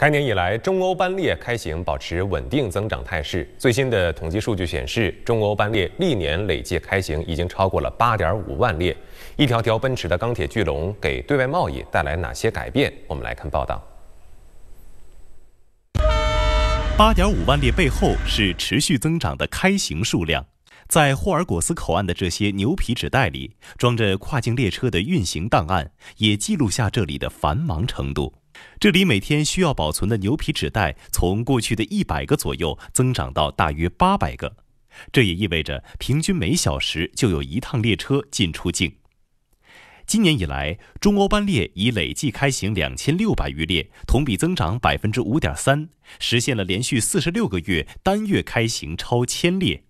开年以来，中欧班列开行保持稳定增长态势。最新的统计数据显示，中欧班列历年累计开行已经超过了八点五万列。一条条奔驰的钢铁巨龙给对外贸易带来哪些改变？我们来看报道。八点五万列背后是持续增长的开行数量。在霍尔果斯口岸的这些牛皮纸袋里，装着跨境列车的运行档案，也记录下这里的繁忙程度。这里每天需要保存的牛皮纸袋，从过去的一百个左右增长到大约八百个，这也意味着平均每小时就有一趟列车进出境。今年以来，中欧班列已累计开行两千六百余列，同比增长百分之五点三，实现了连续四十六个月单月开行超千列。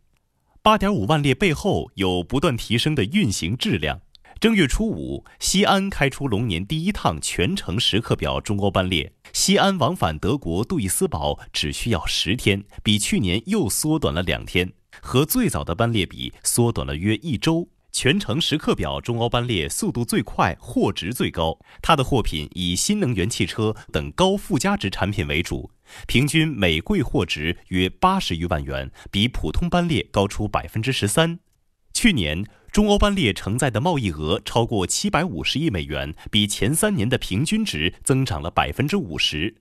八点五万列背后有不断提升的运行质量。正月初五，西安开出龙年第一趟全程时刻表中欧班列，西安往返德国杜伊斯堡只需要十天，比去年又缩短了两天，和最早的班列比缩短了约一周。全程时刻表中欧班列速度最快，货值最高，它的货品以新能源汽车等高附加值产品为主，平均每柜货值约八十余万元，比普通班列高出百分之十三。去年。中欧班列承载的贸易额超过七百五十亿美元，比前三年的平均值增长了百分之五十。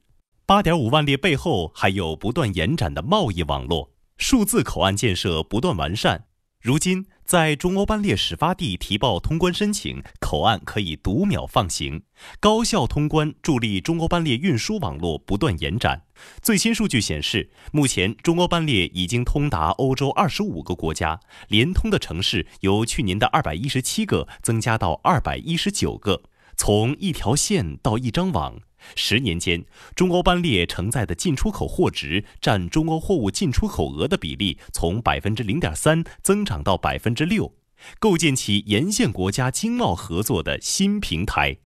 八点五万列背后，还有不断延展的贸易网络，数字口岸建设不断完善。如今。在中欧班列始发地提报通关申请，口岸可以读秒放行，高效通关助力中欧班列运输网络不断延展。最新数据显示，目前中欧班列已经通达欧洲二十五个国家，连通的城市由去年的二百一十七个增加到二百一十九个。从一条线到一张网，十年间，中欧班列承载的进出口货值占中欧货物进出口额的比例从百分之零点三增长到百分之六，构建起沿线国家经贸合作的新平台。